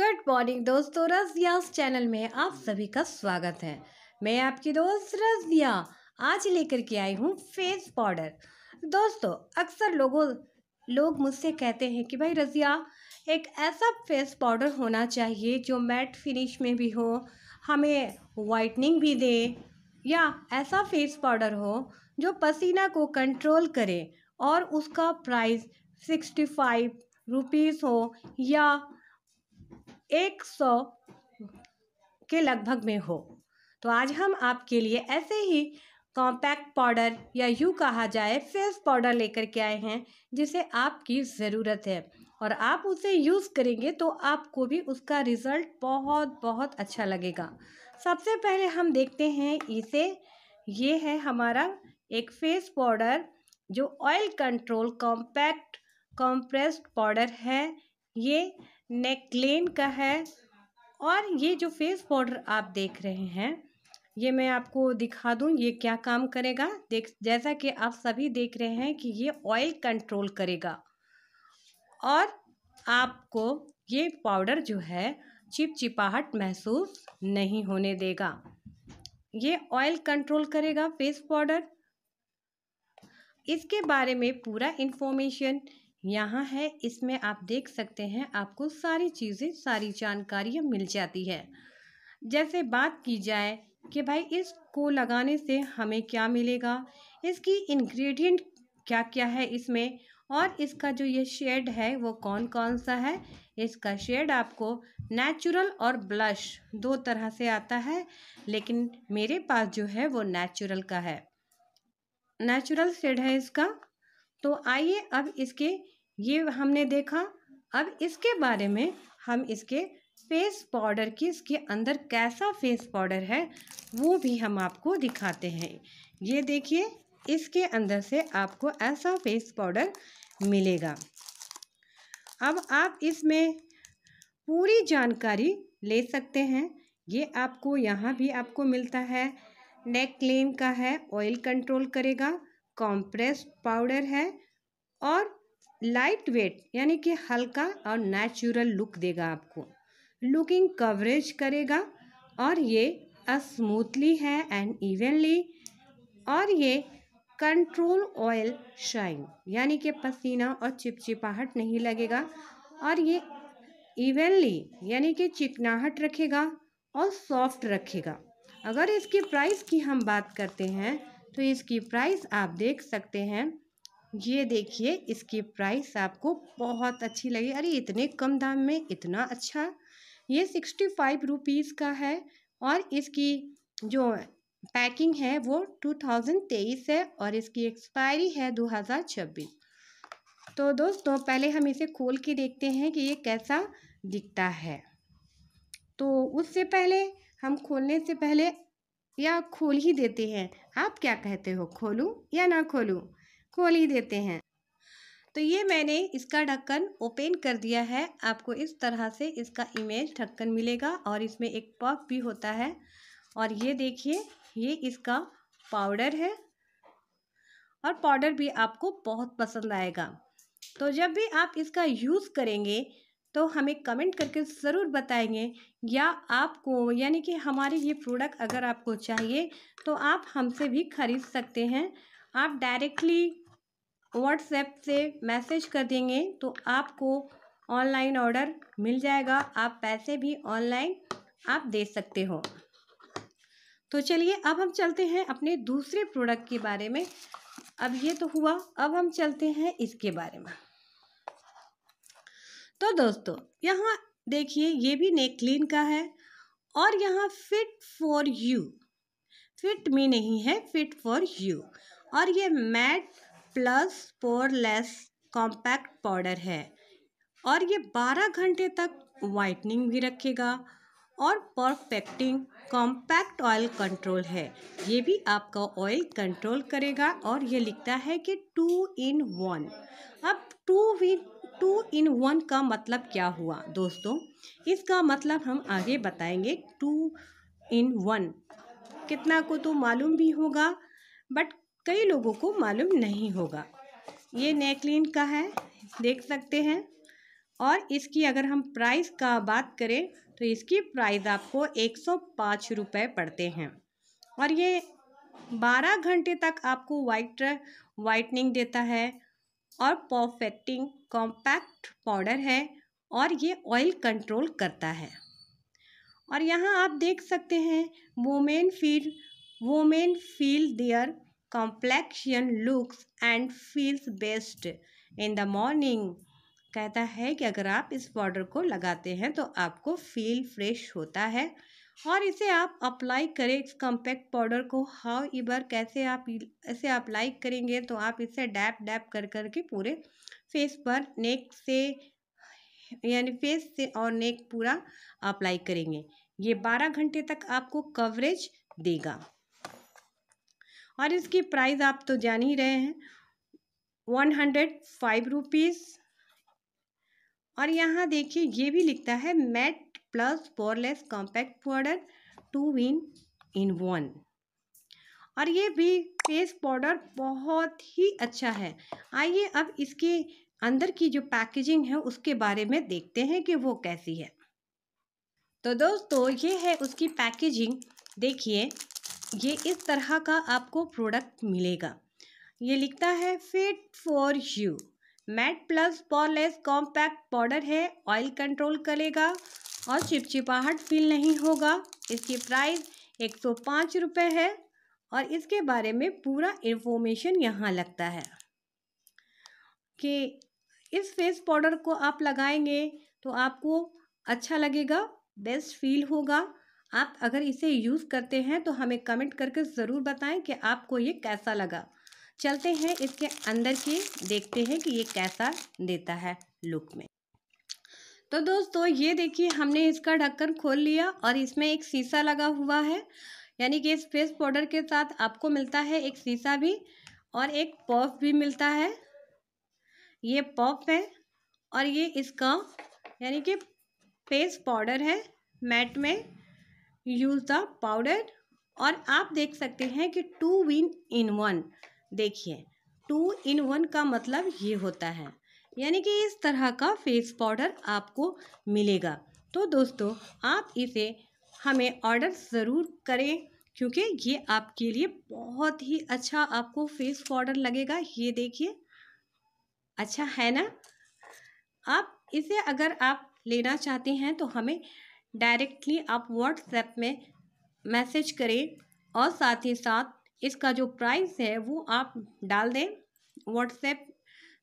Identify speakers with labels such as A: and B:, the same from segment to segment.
A: good morning दोस्तों Razia channel में आप सभी का स्वागत है मैं आपकी दोस्त रजिया आज लेकर के आई हूँ फेस पाउडर दोस्तों अक्सर लोगों लोग मुझसे कहते हैं कि भाई रजिया एक ऐसा फेस पाउडर होना चाहिए जो मैट फिनिश में भी हो हमें वाइटनिंग भी दे या ऐसा फेस पाउडर हो जो पसीना को कंट्रोल करे और उसका प्राइस सिक्सटी फाइव रुपीज़ हो या एक सौ के लगभग में हो तो आज हम आपके लिए ऐसे ही कॉम्पैक्ट पाउडर या यूँ कहा जाए फेस पाउडर लेकर के आए हैं जिसे आपकी ज़रूरत है और आप उसे यूज़ करेंगे तो आपको भी उसका रिज़ल्ट बहुत बहुत अच्छा लगेगा सबसे पहले हम देखते हैं इसे ये है हमारा एक फेस पाउडर जो oil control compact compressed powder है ये नेकलेन का है और ये जो फेस पाउडर आप देख रहे हैं ये मैं आपको दिखा दूं ये क्या काम करेगा देख जैसा कि आप सभी देख रहे हैं कि ये ऑयल कंट्रोल करेगा और आपको ये पाउडर जो है चिपचिपाहट महसूस नहीं होने देगा ये ऑयल कंट्रोल करेगा फेस पाउडर इसके बारे में पूरा इन्फॉर्मेशन यहाँ है इसमें आप देख सकते हैं आपको सारी चीज़ें सारी जानकारियाँ मिल जाती है जैसे बात की जाए कि भाई इसको लगाने से हमें क्या मिलेगा इसकी इंग्रेडिएंट क्या क्या है इसमें और इसका जो ये शेड है वो कौन कौन सा है इसका शेड आपको नेचुरल और ब्लश दो तरह से आता है लेकिन मेरे पास जो है वो नेचुरल का है नेचुरल शेड है इसका तो आइए अब इसके ये हमने देखा अब इसके बारे में हम इसके फेस पाउडर की इसके अंदर कैसा फेस पाउडर है वो भी हम आपको दिखाते हैं ये देखिए इसके अंदर से आपको ऐसा फेस पाउडर मिलेगा अब आप इसमें पूरी जानकारी ले सकते हैं ये आपको यहाँ भी आपको मिलता है नेक क्लीन का है ऑयल कंट्रोल करेगा कॉम्प्रेस पाउडर है और लाइट वेट यानी कि हल्का और नेचुरल लुक देगा आपको लुकिंग कवरेज करेगा और ये स्मूथली है एंड इवनली और ये कंट्रोल ऑयल शाइन यानी कि पसीना और चिपचिपाहट नहीं लगेगा और ये इवनली यानी कि चिकनाहट रखेगा और सॉफ्ट रखेगा अगर इसकी प्राइस की हम बात करते हैं तो इसकी प्राइस आप देख सकते हैं ये देखिए इसकी प्राइस आपको बहुत अच्छी लगी अरे इतने कम दाम में इतना अच्छा ये सिक्सटी फाइव रुपीज़ का है और इसकी जो पैकिंग है वो टू थाउजेंड तेईस है और इसकी एक्सपायरी है दो हज़ार छब्बीस तो दोस्तों पहले हम इसे खोल के देखते हैं कि ये कैसा दिखता है तो उससे पहले हम खोलने से पहले या खोल ही देते हैं आप क्या कहते हो खोलूँ या ना खोलूँ खोल ही देते हैं तो ये मैंने इसका ढक्कन ओपन कर दिया है आपको इस तरह से इसका इमेज ढक्कन मिलेगा और इसमें एक पफ भी होता है और ये देखिए ये इसका पाउडर है और पाउडर भी आपको बहुत पसंद आएगा तो जब भी आप इसका यूज़ करेंगे तो हमें कमेंट करके ज़रूर बताएंगे या आपको यानी कि हमारे ये प्रोडक्ट अगर आपको चाहिए तो आप हमसे भी खरीद सकते हैं आप डायरेक्टली व्हाट्सएप से मैसेज कर देंगे तो आपको ऑनलाइन ऑर्डर मिल जाएगा आप पैसे भी ऑनलाइन आप दे सकते हो तो चलिए अब हम चलते हैं अपने दूसरे प्रोडक्ट के बारे में अब ये तो हुआ अब हम चलते हैं इसके बारे में तो दोस्तों यहाँ देखिए ये भी नेक क्लीन का है और यहाँ fit for you fit me नहीं है फिट फॉर यू और ये matte plus poreless compact powder है और ये बारह घंटे तक वाइटनिंग भी रखेगा और परफेक्टिंग कॉम्पैक्ट ऑयल कंट्रोल है ये भी आपका ऑयल कंट्रोल करेगा और ये लिखता है कि टू इन वन अब टू वी टू इन वन का मतलब क्या हुआ दोस्तों इसका मतलब हम आगे बताएंगे टू इन वन कितना को तो मालूम भी होगा बट कई लोगों को मालूम नहीं होगा ये नेकलिन का है देख सकते हैं और इसकी अगर हम प्राइस का बात करें तो इसकी प्राइस आपको एक सौ पाँच रुपये पड़ते हैं और ये बारह घंटे तक आपको वाइट वाइटनिंग देता है और परफेक्टिंग कॉम्पैक्ट पाउडर है और ये ऑयल कंट्रोल करता है और यहाँ आप देख सकते हैं women feel women feel their complexion looks and feels best in the morning कहता है कि अगर आप इस पाउडर को लगाते हैं तो आपको फील फ्रेश होता है और इसे आप अप्लाई करें इस कॉम्पैक्ट पाउडर को हाउ इबर कैसे आप इसे अप्लाई करेंगे तो आप इसे डैप डैप कर कर के पूरे फेस पर नेक से यानी फेस से और नेक पूरा अप्लाई करेंगे ये बारह घंटे तक आपको कवरेज देगा और इसकी प्राइस आप तो जान ही रहे हैं वन हंड्रेड फाइव रुपीज़ और यहाँ देखिए ये भी लिखता है matte plus poreless compact powder two win in one और ये भी फेस पाउडर बहुत ही अच्छा है आइए अब इसके अंदर की जो पैकेजिंग है उसके बारे में देखते हैं कि वो कैसी है तो दोस्तों ये है उसकी पैकेजिंग देखिए ये इस तरह का आपको प्रोडक्ट मिलेगा ये लिखता है fit for you matte plus poreless compact powder है ऑयल कंट्रोल करेगा और चिपचिपाहट फील नहीं होगा इसकी प्राइस एक सौ पाँच रुपये है और इसके बारे में पूरा इन्फॉर्मेशन यहाँ लगता है कि इस फेस पाउडर को आप लगाएंगे तो आपको अच्छा लगेगा बेस्ट फील होगा आप अगर इसे यूज़ करते हैं तो हमें कमेंट करके ज़रूर बताएं कि आपको ये कैसा लगा चलते हैं इसके अंदर की देखते हैं कि ये कैसा देता है लुक में तो दोस्तों ये देखिए हमने इसका ढक्कन खोल लिया और इसमें एक शीशा लगा हुआ है यानी कि इस फेस पाउडर के साथ आपको मिलता है एक शीशा भी और एक पॉप भी मिलता है ये पॉप है और ये इसका यानी कि फेस पाउडर है मैट में यूज द पाउडर और आप देख सकते हैं कि टू विन इन वन देखिए टू इन वन का मतलब ये होता है यानी कि इस तरह का फेस पाउडर आपको मिलेगा तो दोस्तों आप इसे हमें ऑर्डर ज़रूर करें क्योंकि ये आपके लिए बहुत ही अच्छा आपको फेस पाउडर लगेगा ये देखिए अच्छा है ना आप इसे अगर आप लेना चाहते हैं तो हमें डायरेक्टली आप व्हाट्सएप में मैसेज करें और साथ ही साथ इसका जो प्राइस है वो आप डाल दें व्हाट्सएप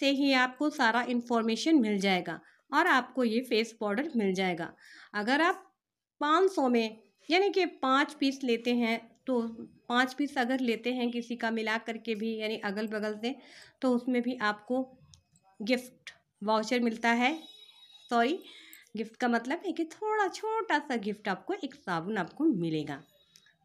A: से ही आपको सारा इन्फॉर्मेशन मिल जाएगा और आपको ये फेस पाउडर मिल जाएगा अगर आप पाँच सौ में यानी कि पाँच पीस लेते हैं तो पाँच पीस अगर लेते हैं किसी का मिला करके भी यानी अगल बगल से तो उसमें भी आपको गिफ्ट वाउचर मिलता है सॉरी गिफ्ट का मतलब है कि थोड़ा छोटा सा गिफ्ट आपको एक साबुन आपको मिलेगा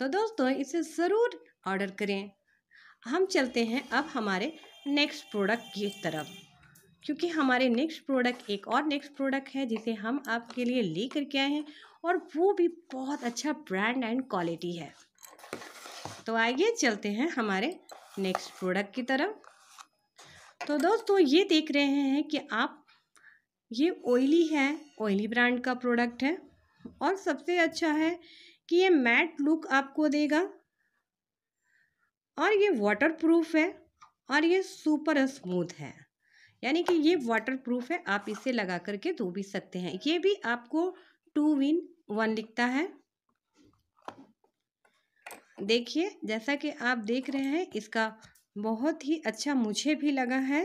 A: तो दोस्तों इसे ज़रूर ऑर्डर करें हम चलते हैं अब हमारे नेक्स्ट प्रोडक्ट की तरफ क्योंकि हमारे नेक्स्ट प्रोडक्ट एक और नेक्स्ट प्रोडक्ट है जिसे हम आपके लिए ले के आए हैं और वो भी बहुत अच्छा ब्रांड एंड क्वालिटी है तो आइए चलते हैं हमारे नेक्स्ट प्रोडक्ट की तरफ तो दोस्तों ये देख रहे हैं कि आप ये ऑयली है ऑयली ब्रांड का प्रोडक्ट है और सबसे अच्छा है कि ये मैट लुक आपको देगा और ये वाटर प्रूफ है और ये सुपर स्मूथ है यानी कि ये वाटर प्रूफ है आप इसे लगा करके धो भी सकते हैं ये भी आपको टू विन वन लिखता है देखिए जैसा कि आप देख रहे हैं इसका बहुत ही अच्छा मुझे भी लगा है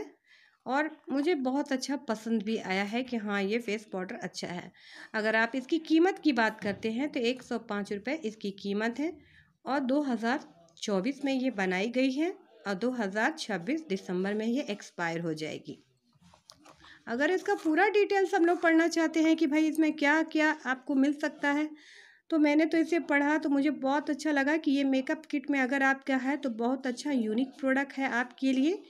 A: और मुझे बहुत अच्छा पसंद भी आया है कि हाँ ये फेस पाउडर अच्छा है अगर आप इसकी कीमत की बात करते हैं तो एक सौ पाँच रुपये इसकी कीमत है और दो हज़ार चौबीस में ये बनाई गई है और दो हज़ार छब्बीस दिसंबर में ये एक्सपायर हो जाएगी अगर इसका पूरा डिटेल्स हम लोग पढ़ना चाहते हैं कि भाई इसमें क्या क्या आपको मिल सकता है तो मैंने तो इसे पढ़ा तो मुझे बहुत अच्छा लगा कि ये मेकअप किट में अगर आपका है तो बहुत अच्छा यूनिक प्रोडक्ट है आपके लिए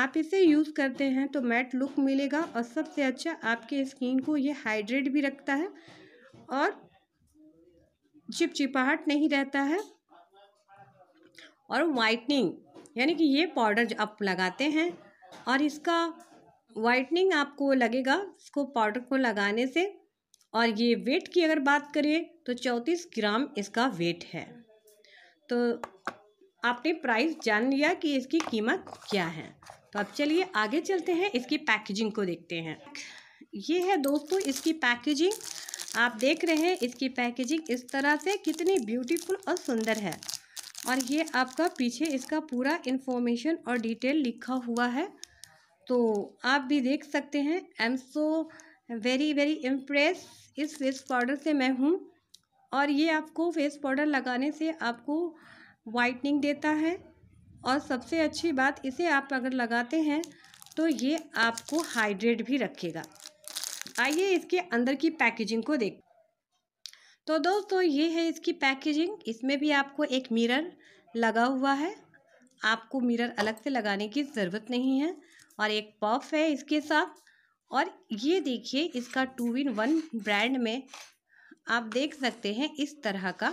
A: आप इसे यूज़ करते हैं तो मैट लुक मिलेगा और सबसे अच्छा आपके स्किन को ये हाइड्रेट भी रखता है और चिपचिपाहट नहीं रहता है और वाइटनिंग यानी कि ये पाउडर आप लगाते हैं और इसका वाइटनिंग आपको लगेगा इसको पाउडर को लगाने से और ये वेट की अगर बात करें तो चौंतीस ग्राम इसका वेट है तो आपने प्राइस जान लिया कि इसकी कीमत क्या है तो अब चलिए आगे चलते हैं इसकी पैकेजिंग को देखते हैं ये है दोस्तों इसकी पैकेजिंग आप देख रहे हैं इसकी पैकेजिंग इस तरह से कितनी ब्यूटीफुल और सुंदर है और ये आपका पीछे इसका पूरा इन्फॉर्मेशन और डिटेल लिखा हुआ है तो आप भी देख सकते हैं I am so very very impress इस फेस पाउडर से मैं हूँ और ये आपको फेस पाउडर लगाने से आपको वाइटनिंग देता है और सबसे अच्छी बात इसे आप अगर लगाते हैं तो ये आपको हाइड्रेट भी रखेगा आइए इसके अंदर की पैकेजिंग को देख तो दोस्तों ये है इसकी पैकेजिंग इसमें भी आपको एक मिरर लगा हुआ है आपको मिरर अलग से लगाने की ज़रूरत नहीं है और एक पफ है इसके साथ और ये देखिए इसका टू इन वन ब्रांड में आप देख सकते हैं इस तरह का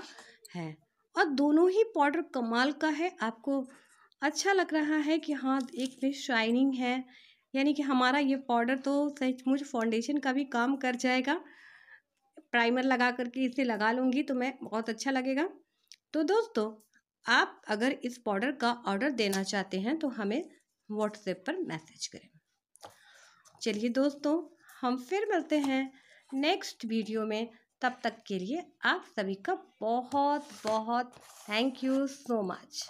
A: है और दोनों ही पाउडर कमाल का है आपको अच्छा लग रहा है कि हाँ एक में शाइनिंग है यानी कि हमारा ये पाउडर तो सचमुच फाउंडेशन का भी काम कर जाएगा प्राइमर लगा करके इसे लगा लूँगी तो मैं बहुत अच्छा लगेगा तो दोस्तों आप अगर इस पाउडर का ऑर्डर देना चाहते हैं तो हमें व्हाट्सएप पर मैसेज करें चलिए दोस्तों हम फिर मिलते हैं नेक्स्ट वीडियो में तब तक के लिए आप सभी का बहुत बहुत थैंक यू सो मच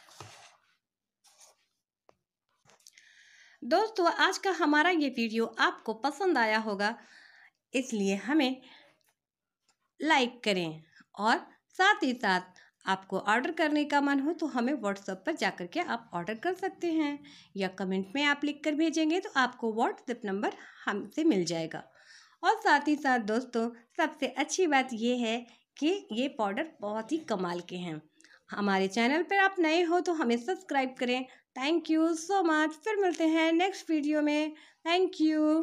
A: दोस्तों आज का हमारा ये वीडियो आपको पसंद आया होगा इसलिए हमें लाइक करें और साथ ही साथ आपको ऑर्डर करने का मन हो तो हमें व्हाट्सएप पर जाकर के आप ऑर्डर कर सकते हैं या कमेंट में आप लिख कर भेजेंगे तो आपको व्हाट्सएप नंबर हमसे मिल जाएगा और साथ ही साथ दोस्तों सबसे अच्छी बात यह है कि ये पाउडर बहुत ही कमाल के हैं हमारे चैनल पर आप नए हो तो हमें सब्सक्राइब करें थैंक यू सो मच फिर मिलते हैं नेक्स्ट वीडियो में थैंक यू